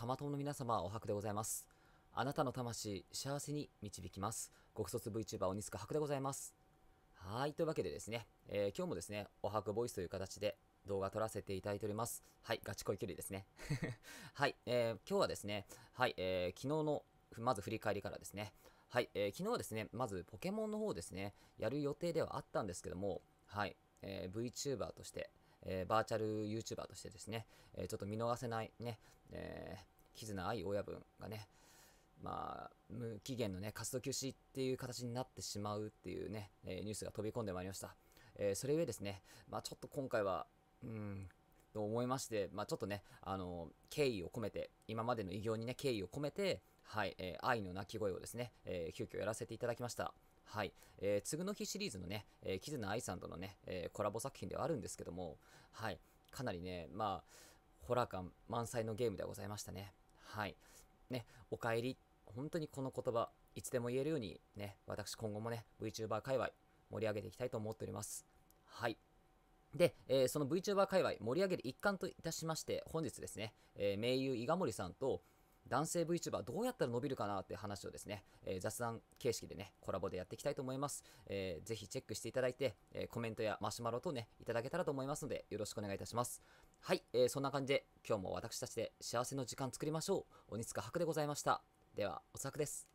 玉友の皆様、おはくでございます。あなたの魂、幸せに導きます。ご卒 VTuber 鬼塚博でございます。はい。というわけでですね、えー、今日もですね、おはくボイスという形で動画撮らせていただいております。はい。ガチ恋距離ですね。はい。えー、今日はですね、はい。えー、昨日の、まず振り返りからですね。はい。えー、昨日はですね、まずポケモンの方ですね、やる予定ではあったんですけども、はい。えー、VTuber として、えー、バーチャル YouTuber としてですね、えー、ちょっと見逃せないね、えー、絆愛親分がね、まあ、無期限のね、活動休止っていう形になってしまうっていうね、えー、ニュースが飛び込んでまいりました。えー、それゆえですね、まあちょっと今回は、うん、と思いまして、まあちょっとね、あの、敬意を込めて、今までの偉業にね、敬意を込めて、はい、えー、愛の鳴き声をですね、えー、急遽やらせていただきました。はい、えー、つぐの日シリーズのね、えー、キズナ愛さんとのね、えー、コラボ作品ではあるんですけども、はい、かなりね、まあ、ホラー感満載のゲームでございましたね。はい。ね、おかえり、本当にこの言葉、いつでも言えるようにね、私今後もね、VTuber 界隈盛り上げていきたいと思っております。はい。で、えー、その VTuber 界隈盛り上げる一環といたしまして、本日ですね、えー、名伊賀森さんと、男性 VTuber どうやったら伸びるかなって話をですね、えー、雑談形式でね、コラボでやっていきたいと思います。えー、ぜひチェックしていただいて、えー、コメントやマシュマロとね、いただけたらと思いますので、よろしくお願いいたします。はい、えー、そんな感じで、今日も私たちで幸せの時間作りましょう。鬼塚博でございました。では、おそくです。